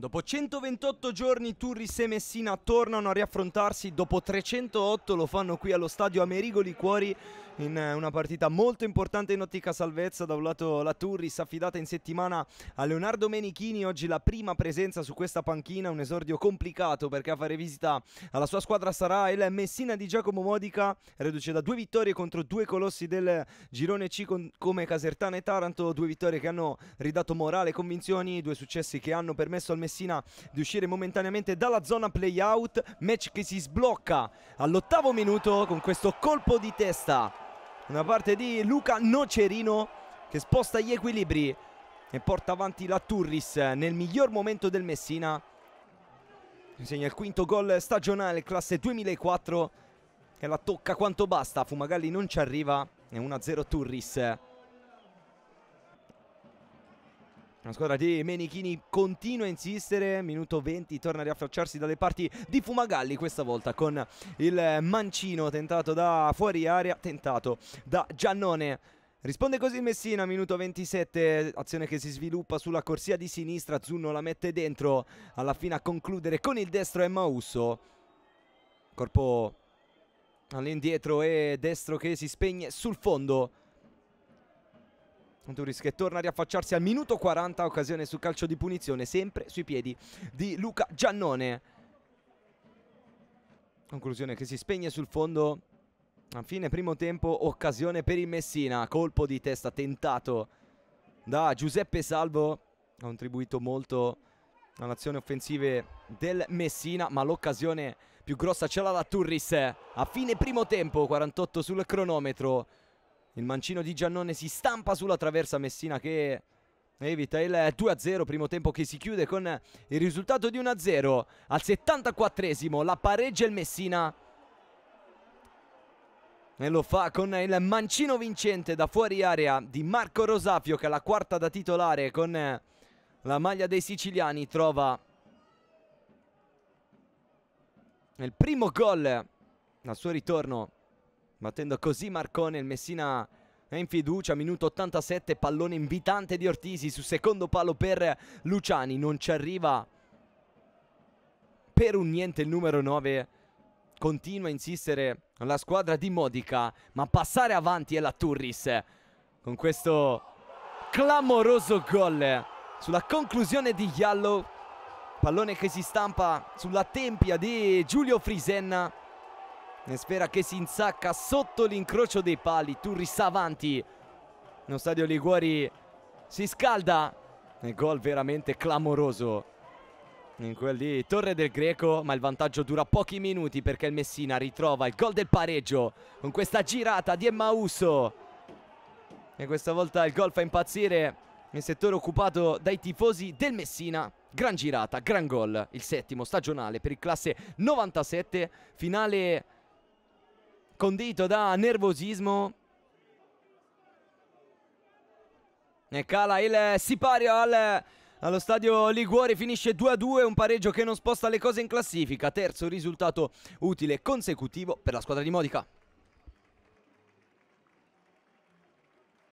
Dopo 128 giorni Turris e Messina tornano a riaffrontarsi, dopo 308 lo fanno qui allo stadio Amerigo Liquori in eh, una partita molto importante in ottica salvezza, da un lato la Turris affidata in settimana a Leonardo Menichini, oggi la prima presenza su questa panchina, un esordio complicato perché a fare visita alla sua squadra sarà il Messina di Giacomo Modica, reduce da due vittorie contro due colossi del girone C come Casertana e Taranto, due vittorie che hanno ridato morale e convinzioni, due successi che hanno permesso al Messina Messina di uscire momentaneamente dalla zona play-out, match che si sblocca all'ottavo minuto con questo colpo di testa. da parte di Luca Nocerino che sposta gli equilibri e porta avanti la Turris nel miglior momento del Messina. Segna il quinto gol stagionale, classe 2004, e la tocca quanto basta. Fumagalli non ci arriva, è 1-0 Turris. La squadra di Menichini continua a insistere, minuto 20 torna a riaffacciarsi dalle parti di Fumagalli questa volta con il mancino tentato da fuori area, tentato da Giannone. Risponde così il Messina, minuto 27, azione che si sviluppa sulla corsia di sinistra, Zunno la mette dentro, alla fine a concludere con il destro è Mausso. Corpo all'indietro e destro che si spegne sul fondo. Monturis che torna a riaffacciarsi al minuto 40, occasione su calcio di punizione, sempre sui piedi di Luca Giannone. Conclusione che si spegne sul fondo. A fine primo tempo, occasione per il Messina, colpo di testa tentato da Giuseppe Salvo, ha contribuito molto all'azione azioni offensive del Messina, ma l'occasione più grossa ce l'ha da Turris. A fine primo tempo, 48 sul cronometro, il mancino di Giannone si stampa sulla traversa Messina che evita il 2-0, primo tempo che si chiude con il risultato di 1-0 al 74esimo, la pareggia il Messina e lo fa con il mancino vincente da fuori area di Marco Rosafio che è la quarta da titolare con la maglia dei siciliani trova il primo gol al suo ritorno Battendo così Marcone, il Messina è eh, in fiducia, minuto 87, pallone invitante di Ortisi su secondo palo per Luciani, non ci arriva per un niente il numero 9, continua a insistere la squadra di Modica, ma passare avanti è la Turris con questo clamoroso gol sulla conclusione di Yallo, pallone che si stampa sulla tempia di Giulio Frisenna Sfera che si insacca sotto l'incrocio dei pali. Turri sta avanti. Lo stadio Liguori si scalda. E gol veramente clamoroso. In quel di Torre del Greco, ma il vantaggio dura pochi minuti perché il Messina ritrova il gol del pareggio con questa girata di Emmauso. E questa volta il gol fa impazzire il settore occupato dai tifosi del Messina. Gran girata, gran gol, il settimo stagionale per il classe 97, finale condito da nervosismo. E cala il sipario al, allo stadio Liguori, finisce 2-2, un pareggio che non sposta le cose in classifica. Terzo risultato utile consecutivo per la squadra di Modica.